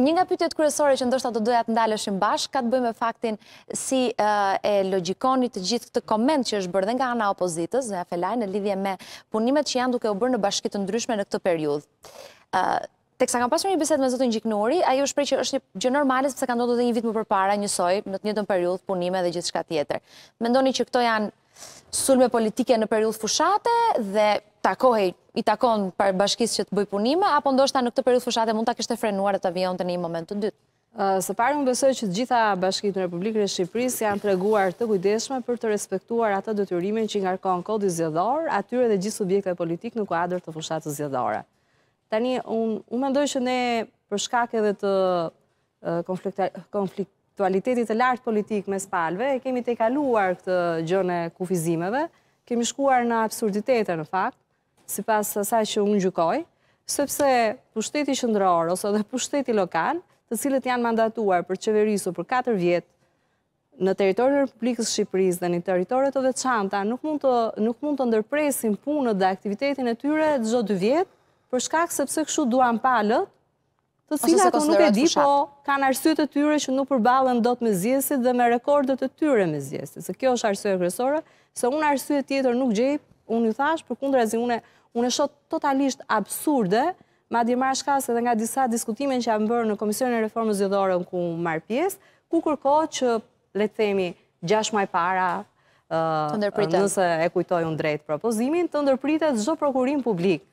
Një nga pytjet kërësore që ndërsta të dojat ndalëshin bashk, ka të bëjmë e faktin si e logikoni të gjithë këtë komend që është bërë nga ana opozitës, në felaj në lidhje me punimet që janë duke u bërë në bashkit të ndryshme në këtë periudhë. Tek sa kam pasur një biset me Zotin Gjiknuri, a ju shprej që është një gjë normalis përse ka ndodhë dhe një vit më përpara, njësoj, në të një të periudhë, punime dhe gjithë shka tjetër. Mendoni që këto janë sulme politike në periudhë fushate dhe takohej, i takon për bashkisë që të bëj punime, apo ndoshta në këtë periut fushate mund ta kishte frenuar të avion të një moment të dytë? Së pari më besoj që gjitha bashkitë në Republikën e Shqipërisë janë të reguar të gujdeshme për të respektuar atë dëtyrimin që nga rkonë kodi zjedhore, atyre dhe gjithë subjekte politikë në kuadrë të fushatë zjedhore. Tani, unë mendoj që ne përshkake dhe të konfliktualitetit e lartë politikë me spalve, kemi te kaluar këtë gjëne kufizimeve, kemi shkuar në absurditete në fakt, si pas asaj që unë gjykoj, sepse pushteti shëndëror ose dhe pushteti lokal, të cilët janë mandatuar për qeverisu për 4 vjetë në teritorin e Republikës Shqipëris dhe një teritorit të veçanta, nuk mund të ndërpresin punët dhe aktivitetin e tyre gjo 2 vjetë, për shkak sepse këshu duan palët, të cilat nuk e di, po kanë arsyet e tyre që nuk përbalën do të me zjesit dhe me rekordet e tyre me zjesit. Se kjo është arsyet e kresore, se unë arsyet tjetër nuk gjejpë, unë ju thash, për kundra zi unë unë e shot totalisht absurde, ma di marrë edhe nga disa diskutimin që jam bërë në Komisionin e Reformës Zjedhore ku marrë pjesë, ku kërko që, le themi, gjash maj para, nëse e kujtoj unë drejtë propozimin, të ndërpritet zdo prokurim publik.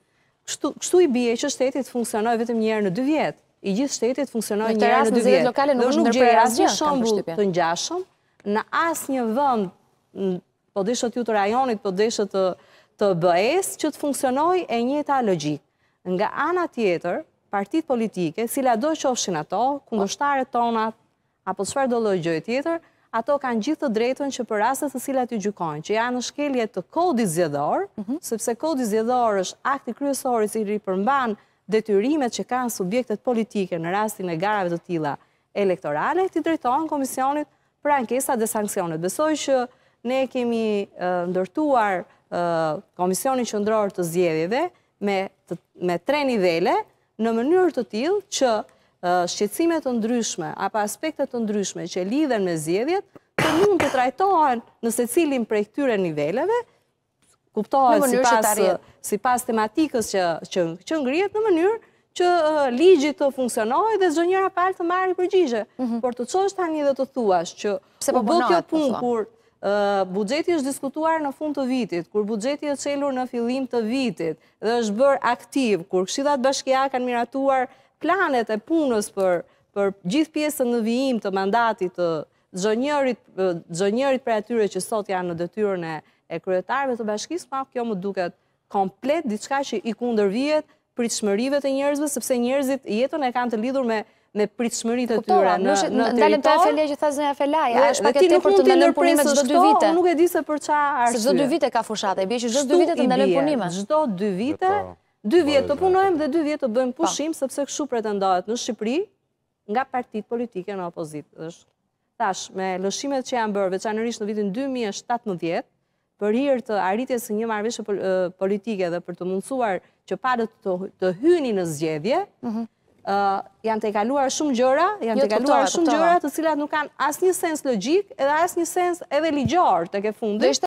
Kështu i bje që shtetit funksionoj vetëm njerë në dy vjetë, i gjithë shtetit funksionoj njerë në dy vjetë. Dhe nuk gjerë asë shumë të njashëm, në asë një vënd, po deshët ju të rajonit, po deshët të bëhes që të funksionoj e njëta logik. Nga ana tjetër, partit politike, si la do qofshin ato, kundështare tonat, apo shfar do lojë tjetër, ato kanë gjithë të drejtën që për aset të sila të gjukojnë, që janë në shkelje të kodi zjedhor, mhm. sepse kodi zjedhor është akti kryesori si rri përmban detyrimet që kanë subjektet politike në rastin e garave të tila elektorale, ti drejtojnë komisionit për ankesa dhe sankcionet. Besoj që ne kemi ndërtuar nështë, Komisioni Qëndrorë të Zjedhjeve me tre nivele në mënyrë të tilë që shqecimet të ndryshme apo aspektet të ndryshme që lidhen me zjedhjet të mund të trajtojnë nëse cilin për e këtyre niveleve kuptohet si pas tematikës që ngrijet në mënyrë që ligjit të funksionohet dhe zë njëra palë të marri përgjigje. Mhm. Por të qështë tani dhe të thuash që po u kjo po punë kur Bugjeti është diskutuar në fund të vitit, kur bugjeti e qelur në filim të vitit dhe është bërë aktiv, kur këshidat bashkja kanë miratuar planet e punës për gjithë pjesën në vijim të mandatit të gjënjërit për atyre që sot janë në dëtyrën e kryetarve të bashkis, pa kjo më duket komplet diçka që i kunder vjetë për i të shmërive të njerëzve, sepse njerëzit jetën e kanë të lidhur me me pritshmëri e tyre në teritor. Ndalem të FLE që thazë një fle është paket për të ndalem punimet zdo dy vite. nuk e di se për qa arshtu. Se zdo dy vite ka fushate, bje që zdo dy vite të ndalem punimet. Zdo dy vite, po, dy vjetë po, të punojmë po. dhe dy vjetë të bëjmë pushim, sepse këshu pretendohet në Shqipëri nga partit politike në opozitë. Tash, me lëshimet që janë bërë, veçanërish në vitin 2017, për hirë të arritjes një marveshë politike dhe për të mundësuar që padët të hyni në zgjedhje, mhm janë të ekaluar shumë gjëra, janë jo, të ikaluar shumë gjëra të cilat nuk kanë asë një sens logik edhe asë një sens edhe ligjor të ke fundi.